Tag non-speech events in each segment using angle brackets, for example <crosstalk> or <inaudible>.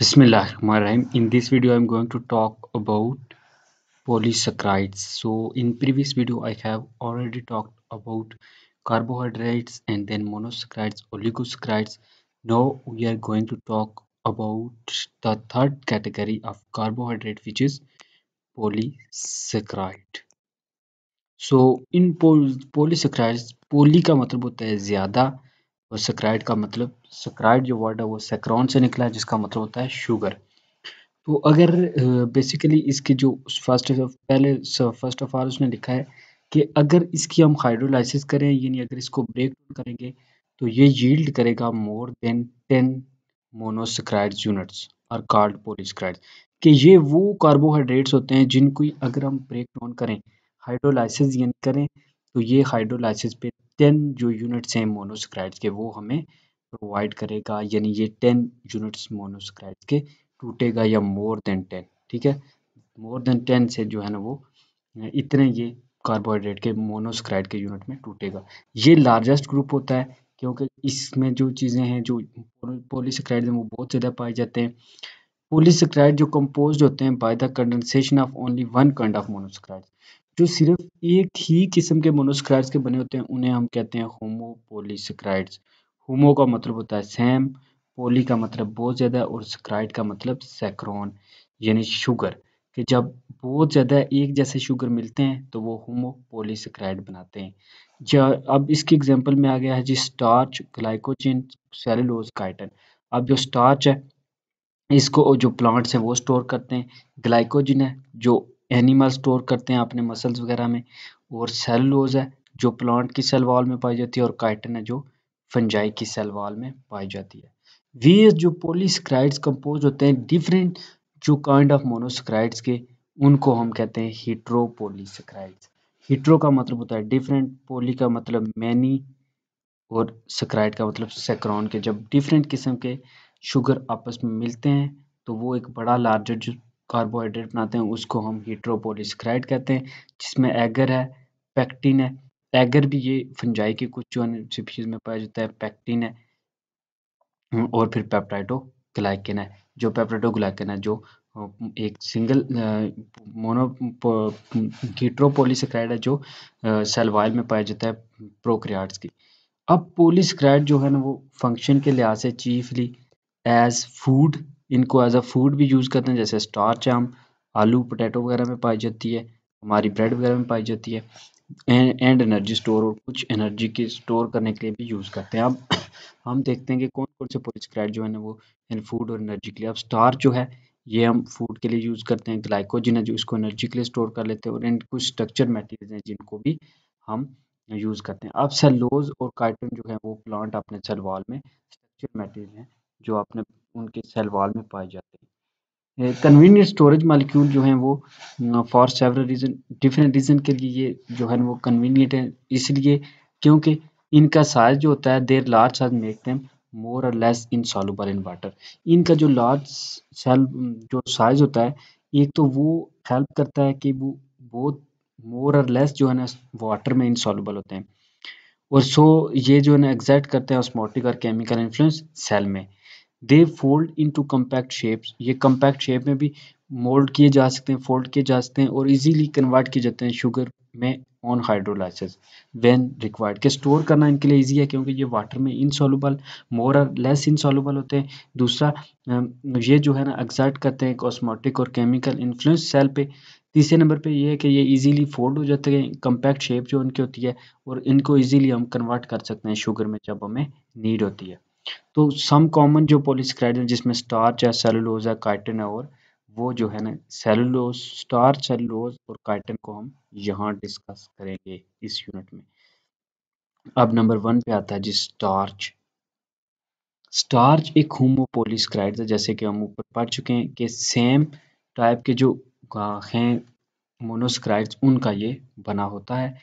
Bismillahirrahmanirrahim. In this video, I'm going to talk about polysaccharides. So in previous video, I have already talked about carbohydrates and then monosaccharides, oligosaccharides. Now we are going to talk about the third category of carbohydrate, which is polysaccharide. So in polysaccharides, poly का मतलब होता है ज्यादा और सक्राइड का मतलब सक्राइड जो word है वो सेक्रॉन से निकला है जिसका मतलब होता है शुगर तो अगर बेसिकली इसके जो फर्स्ट पहले फर्स्ट ऑफ ऑल उसने लिखा है कि अगर इसकी हम हाइड्रोलाइसिस करें यानी अगर इसको ब्रेक करेंगे तो ये यील्ड करेगा more than ten monosaccharide units और कार्ड पोलिसक्राइड कि ये वो कार्बोहाइड्रेट्स होते हैं जिनको अगर हम ब्रेक डाउन करें हाइड्रोलाइसिस यानी करें तो ये हाइड्रोलाइसिस पे टेन जो यूनिट्स हैं मोनोसक्राइड के वो हमें प्रोवाइड करेगा यानी ये टेन यूनिट्स मोनोसक्राइड्स के टूटेगा या मोर देन टेन ठीक है मोर देन टेन से जो है ना वो इतने ये कार्बोहाइड्रेट के मोनोसक्राइड के यूनिट में टूटेगा ये लार्जेस्ट ग्रुप होता है क्योंकि इसमें जो चीज़ें हैं जो पोलिसक्राइड हैं वो बहुत ज़्यादा पाए जाते हैं पोलिसक्राइड जो कंपोज्ड होते हैं by the condensation of only one kind of monosaccharide जो सिर्फ एक ही किस्म के मोनोसक्राइड्स के बने होते हैं उन्हें हम कहते हैं होमो पोलीसक्राइड्स होमो का मतलब होता है सैम पोली का मतलब बहुत ज़्यादा और सक्राइड का मतलब सैक्रोन यानी शुगर कि जब बहुत ज़्यादा एक जैसे शुगर मिलते हैं तो वो होमो पोलीसक्राइड बनाते हैं जब अब इसके एग्जांपल में आ गया है जी स्टार्च ग्लाइकोजिन सेलुलोज काइटन अब जो स्टार्च है इसको जो प्लांट्स हैं वो स्टोर करते हैं ग्लाइकोजिन है जो एनिमल स्टोर करते हैं अपने मसल्स वगैरह में और सेलुलोज है जो प्लांट की सेल वॉल में पाई जाती है और काइटन है जो फंजाई की सेल वॉल में पाई जाती है वीज जो पोलिसक्राइड्स कंपोज होते हैं डिफरेंट जो काइंड ऑफ मोनोसक्राइड्स के उनको हम कहते हैं हीट्रोपोलिसक्राइड्स हीट्रो का मतलब होता है डिफरेंट पोली का मतलब मैनी और सक्राइड का मतलब सेक्रॉन के जब डिफरेंट किस्म के शुगर आपस में मिलते हैं तो वो एक बड़ा लार्जर जो कार्बोहाइड्रेट बनाते हैं उसको हम हीट्रोपोलिसक्राइड कहते हैं जिसमें एगर है पैक्टिन है एगर भी ये फंजाई के कुछ जो स्पीशीज में पाया जाता है पैक्टिन है हम्म, और फिर पेप्टाइडो ग्लाइकिन है जो पेप्टाइडो ग्लाइकिन है जो हम्म, एक सिंगल मोनो हीट्रोपोलिसक्राइड है जो सेलवाइल में पाया जाता है प्रोक्रियाट्स की अब पोलिसक्राइड जो है ना वो फंक्शन के लिहाज से चीफली एज फूड इनको एज अ फूड भी यूज़ करते हैं जैसे स्टार्च हम आलू पोटैटो वगैरह में पाई जाती है हमारी ब्रेड वगैरह में पाई जाती है एंड एनर्जी स्टोर और कुछ एनर्जी के स्टोर करने के लिए भी यूज़ करते हैं अब <coughs> हम देखते हैं कि कौन कौन से पोलिसक्राइड जो है ना वो इन फूड और एनर्जी के लिए अब स्टार जो है ये हम फूड के लिए यूज़ करते हैं ग्लाइकोजिन है जो इसको एनर्जी के लिए स्टोर कर लेते हैं और एंड कुछ स्ट्रक्चर मेटीरियल हैं जिनको भी हम यूज़ करते हैं अब सेलोज और कार्टून जो है वो प्लांट अपने सलवाल में स्ट्रक्चर मेटीरियल हैं जो अपने उनके सेल वॉल में पाए जाते हैं। कन्वीनियंट स्टोरेज मालिक्यूल जो हैं वो for several reason different reason के लिए ये जो है वो कन्वीनियंट है इसलिए क्योंकि इनका साइज जो होता है their large size make them more और लेस इनसॉल्युबल इन वाटर इनका जो लार्ज सेल जो साइज होता है एक तो वो हेल्प करता है कि वो बहुत मोर और लेस जो है ना वाटर में इनसॉल्युबल होते हैं और सो ये जो है ना एग्जैक्ट करते हैं ऑस्मोटिक और केमिकल इन्फ्लुएंस सेल में they fold into compact shapes ये कम्पैक्ट शेप में भी मोल्ड किए जा सकते हैं फोल्ड किए जा सकते हैं और इजीली कन्वर्ट किए जाते हैं शुगर में ऑन हाइड्रोलाइसिस व्हेन रिक्वायर्ड के स्टोर करना इनके लिए इजी है क्योंकि ये वाटर में इनसॉल्यूबल मोर और लेस इनसॉल्यूबल होते हैं दूसरा ये जो है ना एग्जर्ट करते हैं कॉस्मोटिक और केमिकल इन्फ्लुएंस सेल पे तीसरे नंबर पे ये है कि ये इजीली फोल्ड हो जाते हैं कम्पैक्ट शेप जो इनकी होती है और इनको इजीली हम कन्वर्ट कर सकते हैं शुगर में जब हमें नीड होती है तो सम कॉमन जो पोलिसक्राइड है जिसमें स्टार्च है सेलुलोज है काइटन है और वो जो है ना सेलुलोज स्टार्च सेलुलोज और काइटन को हम यहाँ डिस्कस करेंगे इस यूनिट में अब नंबर वन पे आता है जी स्टार्च स्टार्च एक होमोपोलिसक्राइड है जैसे कि हम ऊपर पढ़ चुके हैं कि सेम टाइप के जो हाँ, हैं मोनोस्क्राइड्स उनका ये बना होता है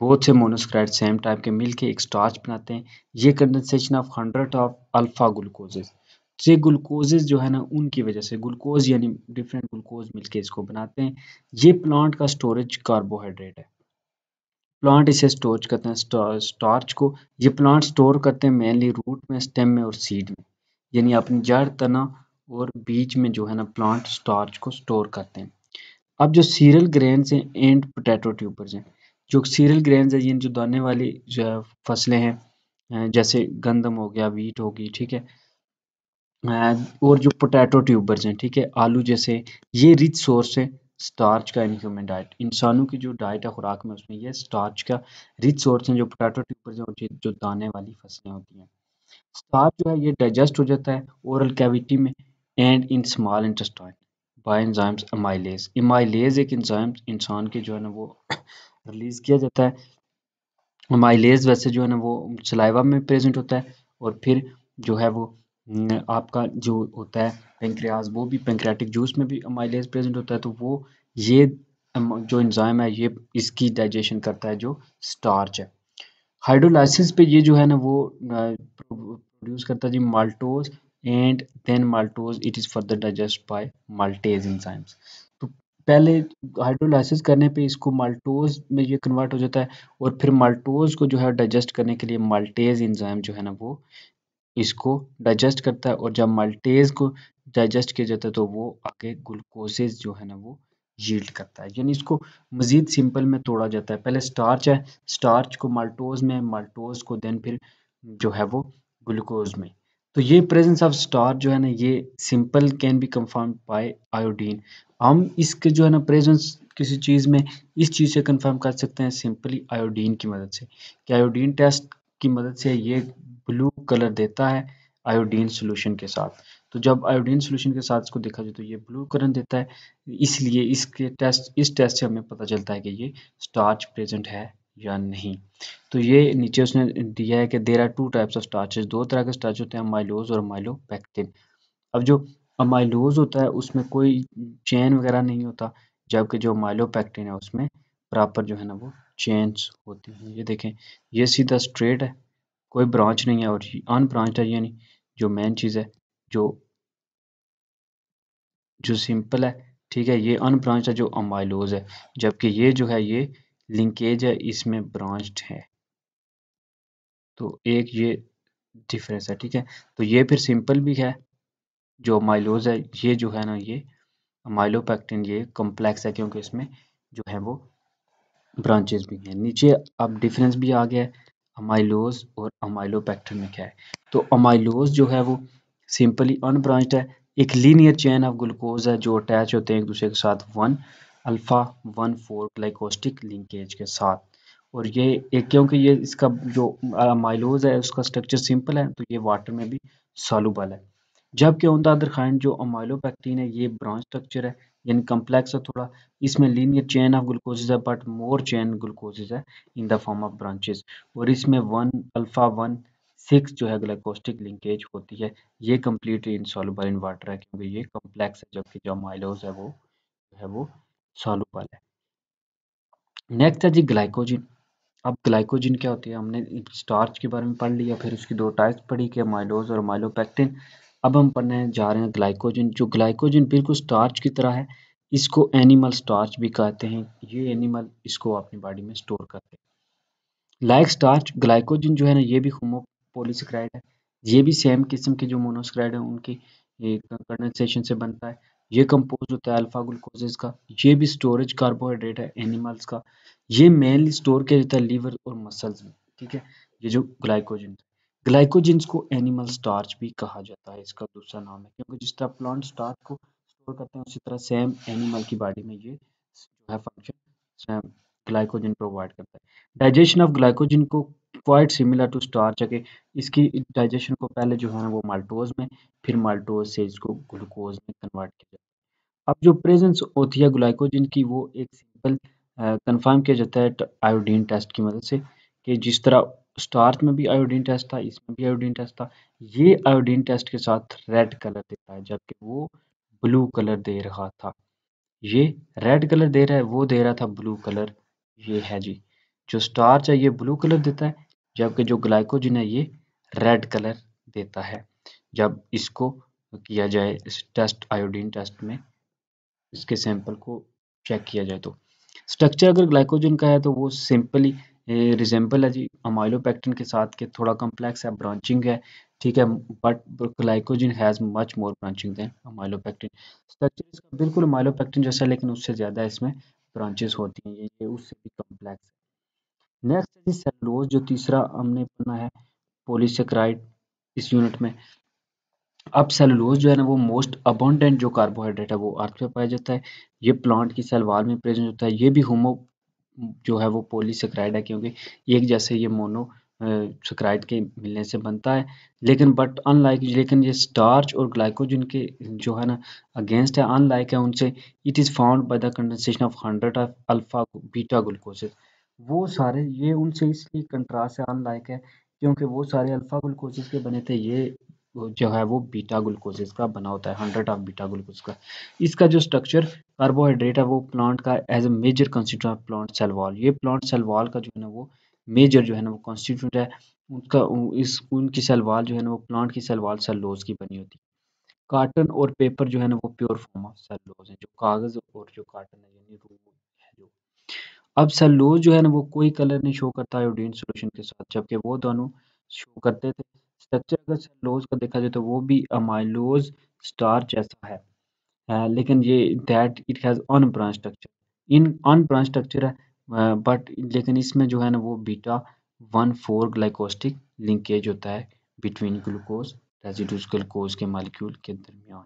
बहुत से मोनोस्क्राइड सेम टाइप के मिलके एक स्टार्च बनाते हैं ये condensation of hundred of alpha glucoses ये ग्लूकोजेस जो है ना उनकी वजह से ग्लूकोज यानी डिफरेंट ग्लूकोज मिलके इसको बनाते हैं ये प्लांट का स्टोरेज कार्बोहाइड्रेट है प्लांट इसे स्टोर करते हैं स्टार्च को ये प्लांट स्टोर करते हैं मेनली रूट में स्टेम में और सीड में यानी अपनी जड़ तना और बीच में जो है ना प्लांट स्टार्च को स्टोर करते हैं अब जो सीरियल ग्रेन्स हैं एंड पोटैटो ट्यूबर्स हैं जो सीरियल ग्रेन्स है ये जो दाने वाली जो फसलें हैं जैसे गंदम हो गया वीट होगी ठीक है और जो पोटैटो ट्यूबर्स हैं ठीक है आलू जैसे ये रिच सोर्स है स्टार्च का इन ह्यूमन डाइट इंसानों की जो डाइट है खुराक में उसमें ये स्टार्च का रिच सोर्स है जो पोटैटो ट्यूबर्स हैं जो दाने वाली फसलें होती हैं स्टार्च जो है ये डाइजेस्ट हो जाता है ओरल कैविटी में and in small intestine by enzymes amylase amylase एक इंजाइम इंसान के जो है ना वो रिलीज़ किया जाता है माइलेज वैसे जो है ना वो सलाइवा में प्रेजेंट होता है और फिर जो है वो आपका जो होता है पेंक्रियाज वो भी पेंक्रियाटिक जूस में भी माइलेज प्रेजेंट होता है तो वो ये जो इंजाइम है ये इसकी डाइजेशन करता है जो स्टार्च है हाइड्रोलाइसिस पे ये जो है ना वो प्रोड्यूस करता है जी maltose and then maltose it is further digest by maltase enzymes पहले हाइड्रोलाइसिस करने पे इसको माल्टोज में ये कन्वर्ट हो जाता है और फिर माल्टोज को जो है डाइजेस्ट करने के लिए माल्टेज इंजाइम जो है ना वो इसको डाइजेस्ट करता है और जब माल्टेज को डाइजेस्ट किया जाता है तो वो आगे ग्लूकोजेज जो है ना वो यील्ड करता है यानी इसको मज़ीद सिंपल में तोड़ा जाता है पहले स्टार्च है स्टार्च को माल्टोज में माल्टोज को देन फिर जो है वो ग्लूकोज में तो ये प्रेजेंस ऑफ स्टार जो है ना ये simple can be confirm by iodine हम इसके जो है ना प्रेजेंस किसी चीज़ में इस चीज़ से कंफर्म कर सकते हैं सिंपली आयोडीन की मदद से कि आयोडीन टेस्ट की मदद से ये ब्लू कलर देता है आयोडीन सोल्यूशन के साथ तो जब आयोडीन सोल्यूशन के साथ इसको देखा जाए तो ये ब्लू कलर देता है इसलिए इसके टेस्ट इस टेस्ट से हमें पता चलता है कि ये स्टार्च प्रेजेंट है या नहीं तो ये नीचे उसने दिया है कि there are two types of starches दो तरह के स्टार्च होते हैं अमाइलोज और माइलोपैक्टिन अब जो अमाइलोज होता है उसमें कोई चैन वगैरह नहीं होता जबकि जो पैक्टिन है उसमें प्रॉपर जो है ना वो चेन्स होती हैं ये देखें ये सीधा स्ट्रेट है कोई ब्रांच नहीं है और अनब्रांच है यानी जो मेन चीज़ है जो जो सिंपल है ठीक है ये अनब्रांच है जो अमाइलोज है जबकि ये जो है ये लिंकेज है इसमें ब्रांच्ड है तो एक ये डिफरेंस है ठीक है तो ये फिर सिंपल भी है जो माइलोज है ये जो है ना ये माइलोपैक्टिन ये कॉम्प्लेक्स है क्योंकि इसमें जो है वो ब्रांचेस भी हैं नीचे अब डिफरेंस भी आ गया है अमाइलोज और अमाइलोपैक्टिन में क्या है तो अमाइलोज जो है वो सिंपली अनब्रांच्ड है एक लीनियर चेन ऑफ ग्लूकोज है जो अटैच होते हैं एक दूसरे के साथ one alpha one four glycosidic linkage के साथ और ये एक क्योंकि ये इसका जो माइलोज है उसका स्ट्रक्चर सिंपल है तो ये वाटर में भी सॉलूबल है जबकि ऑन अदर खाइंड जो अमाइलोपैक्टीन है ये ब्रांच स्ट्रक्चर है यानी कम्प्लेक्स है थोड़ा इसमें लीनियर चेन ऑफ ग्लूकोजेज है बट मोर चेन ग्लूकोजेज है in the form of branches और इसमें वन अल्फा वन सिक्स जो है ग्लाइकोस्टिक लिंकेज होती है ये कम्प्लीटली इंसॉल्यूबल इन वाटर है क्योंकि ये कम्प्लेक्स है जबकि जो अमाइलोज है वो है वो सॉल्यूबल है नेक्स्ट है जी ग्लाइकोजिन अब ग्लाइकोजिन क्या होती है हमने स्टार्च के बारे में पढ़ लिया फिर उसकी दो टाइप्स पढ़ी कि माइलोज और माइलोपैक्टिन अब हम पढ़ने जा रहे हैं ग्लाइकोजिन जो ग्लाइकोजिन बिल्कुल स्टार्च की तरह है इसको एनिमल स्टार्च भी कहते हैं ये एनिमल इसको अपनी बॉडी में स्टोर करते हैं लाइक स्टार्च ग्लाइकोजिन जो है ना ये भी होमोपोलीसक्राइड है ये भी सेम किस्म के जो मोनोसक्राइड है उनकी कंडेंसेशन से बनता है ये कंपोज होता है अल्फा ग्लूकोजेज का ये भी स्टोरेज कार्बोहाइड्रेट है एनिमल्स का ये मेनली स्टोर किया जाता है लीवर और मसल्स में ठीक है ये जो ग्लाइकोजिन ग्लाइकोजिन को एनिमल स्टार्च भी कहा जाता है इसका दूसरा नाम है क्योंकि जिस तरह प्लांट स्टार्च को स्टोर करते हैं उसी तरह सेम एनिमल की बॉडी में ये जो है फंक्शन ग्लाइकोजिन प्रोवाइड करता है डाइजेशन ऑफ ग्लाइकोजिन को क्वाइट सिमिलर टू स्टार्च कि इसकी डाइजेशन को पहले जो है ना वो माल्टोज में फिर माल्टोज से इसको ग्लूकोज में कन्वर्ट किया जाता है अब जो प्रेजेंस होती है ग्लाइकोजिन की वो एक सिंपल कंफर्म किया जाता है आयोडीन टेस्ट की मदद से कि जिस तरह स्टार्च में भी आयोडीन टेस्ट था इसमें भी आयोडीन टेस्ट था ये आयोडीन टेस्ट के साथ रेड कलर देता है जबकि वो ब्लू कलर दे रहा था ये रेड कलर दे रहा है वो दे रहा था ब्लू कलर ये है जी जो स्टार्च है ये ब्लू कलर देता है जबकि जो ग्लाइकोजन है ये रेड कलर देता है जब इसको किया जाए इस टेस्ट आयोडीन टेस्ट में इसके सैंपल को चेक किया जाए तो स्ट्रक्चर अगर ग्लाइकोजन का है तो वो सिंपली रिजेंबल है जी अमाइलोपैक्टिन के साथ के थोड़ा कम्प्लेक्स है ब्रांचिंग है ठीक है but glycogen has much more branching than amylopectin structure बिल्कुल अमाइलोपैक्टिन जैसा लेकिन उससे ज़्यादा इसमें ब्रांचेस होती हैं ये उससे भी कम्प्लेक्स नेक्स्ट है सेलुलोज जो तीसरा हमने पढ़ना है पोलिसेक्राइड इस यूनिट में अब सेलुलोज जो है ना वो मोस्ट अबॉन्डेंट जो कार्बोहाइड्रेट है वो अर्थ पे पाया जाता है ये प्लांट की सेलवाल में प्रेजेंट होता है ये भी होमो जो है वो पोलिसेक्राइड है क्योंकि एक जैसे ये मोनो सक्राइड के मिलने से बनता है लेकिन बट अनलाइक लेकिन ये स्टार्च और ग्लाइकोजन के जो है ना अगेंस्ट है अनलाइक है उनसे it is found by the condensation of hundred of alpha beta glucose वो सारे ये उनसे इसलिए कंट्रास्ट है अनलाइक है क्योंकि वो सारे अल्फा ग्लूकोजेस के बने थे ये जो है वो बीटा ग्लूकोजेस का बना होता है हंड्रेड ऑफ बीटा ग्लूकोज का इसका जो स्ट्रक्चर कार्बोहाइड्रेट है वो प्लांट का as a major constituent plant cell wall ये प्लांट सेलवाल का जो है ना वो मेजर जो है ना वो कॉन्स्टिट्यूंट है उनका इस उनकी सेल जो है ना वो प्लांट की सेल सेलोज की बनी होती है कार्टन और पेपर जो है ना वो प्योर फॉर्म ऑफ सेलोज है जो कागज और जो कार्टन है अब सेलूलोज़ जो है ना वो कोई कलर नहीं शो करता आयोडीन सॉल्यूशन के साथ जबकि वो दोनों शो करते थे स्ट्रक्चर अगर सेलूलोज़ का देखा जाए तो वो भी अमाइलोज स्टार जैसा है आ, लेकिन ये that it has unbranched structure in unbranched structure है बट लेकिन इसमें जो है ना वो beta one four glycosidic linkage होता है बिटवीन ग्लूकोज रेजिडूस ग्लूकोज के मालिक्यूल के दरमियान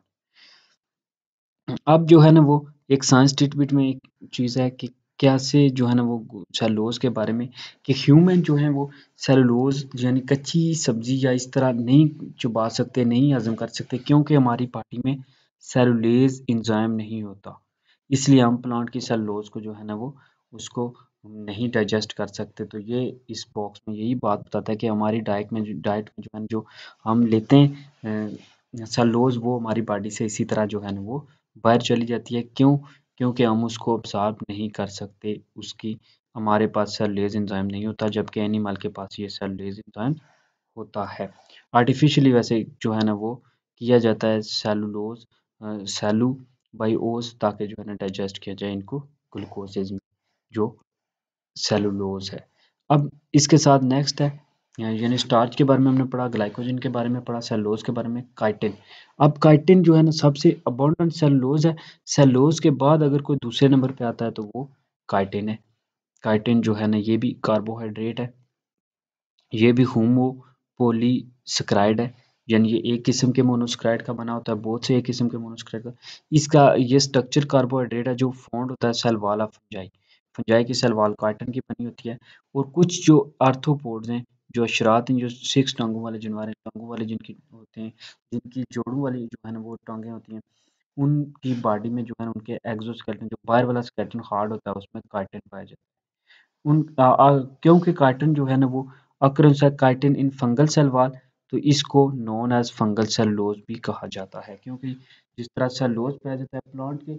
अब जो है ना वो एक साइंस ट्रीटमेंट में एक चीज़ है कि कैसे जो है ना वो सेलोज के बारे में कि ह्यूमन जो है वो सेलोज यानी कच्ची सब्जी या इस तरह नहीं चुबा सकते नहीं हज़म कर सकते क्योंकि हमारी पार्टी में सेलोलेज इंजाम नहीं होता इसलिए हम प्लांट की सेलोज को जो है ना वो उसको नहीं डाइजेस्ट कर सकते तो ये इस बॉक्स में यही बात बताता है कि हमारी डाइट में डाइट में जो है जो हम लेते हैं सेलोज वो हमारी बॉडी से इसी तरह जो है ना वो बाहर चली जाती है क्यों क्योंकि हम उसको ऑब्जर्व नहीं कर सकते उसकी हमारे पास लेज इंजाइम नहीं होता जबकि एनिमल के पास ये लेज इंजाइम होता है आर्टिफिशियली वैसे जो है ना वो किया जाता है सेलुलोज सेलू बाई ओस ताकि जो है ना डाइजेस्ट किया जाए इनको ग्लूकोज में जो सेलुलोज है अब इसके साथ नेक्स्ट है यानी स्टार्च के बारे में हमने पढ़ा ग्लाइकोजन के बारे में पढ़ा सेलोज के बारे में काइटिन अब काइटिन जो है ना सबसे अबॉर्डेंट सेलोज है सेलोज के बाद अगर कोई दूसरे नंबर पे आता है तो वो काइटिन है काइटिन जो है ना ये भी कार्बोहाइड्रेट है ये भी होमो पोलीसक्राइड है यानी ये एक किस्म के मोनोस्क्राइड का बना होता है बहुत से एक किस्म के मोनोस्क्राइड का इसका ये स्ट्रक्चर कार्बोहाइड्रेट है जो फॉन्ड होता है सेलवाल ऑफ फंजाई फंजाई की सेलवाल काइटन की बनी होती है और कुछ जो आर्थोपोड्स हैं जो अशरात हैं जो सिक्स टांगों वाले जानवर हैं टांगों वाले जिनकी होते हैं जिनकी जोड़ों वाली जो है ना वो टांगें होती हैं उनकी बॉडी में जो है उनके एग्जोस्केलेटन जो बाहर वाला स्केटन हार्ड होता है उसमें कार्टन पाया जाता है उन क्योंकि कार्टन जो है ना वो अक्रंस है कार्टन इन फंगल सेल वाल तो इसको known as fungal cellulose भी कहा जाता है क्योंकि जिस तरह सेल लोज पाया जाता है प्लांट के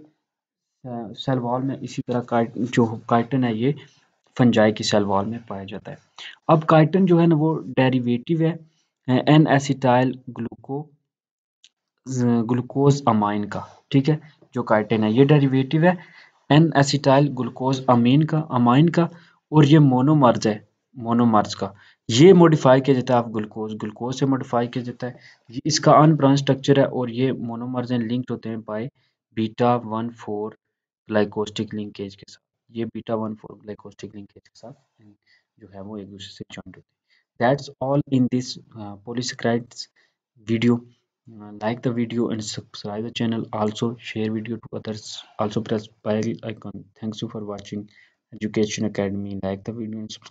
सेल वॉल में इसी तरह काट, जो काइटन है ये फंजाई की सेल वॉल में पाया जाता है अब काइटन जो है ना वो डेरिवेटिव है N acetyl gluco glucosamine का ठीक है जो काइटन है ये डेरिवेटिव है एन एसिटाइल ग्लूकोज अमीन का अमाइन का और ये मोनोमर्ज है मोनोमर्ज का ये मॉडिफाई किया जाता है आप ग्लूकोज ग्लूकोज से मॉडिफाई किया जाता है ये इसका अनब्रांच स्ट्रक्चर है और ये मोनोमर्ज लिंक्ड होते हैं by beta one four glycosidic linkage के साथ ये beta one for glycosidic linkage के साथ जो है वो एक दूसरे से ज्वाइंट होते हैं that's all in this polysaccharides video like the video and subscribe the channel also share video to others also press bell icon thanks you for watching education academy like the video and subscribe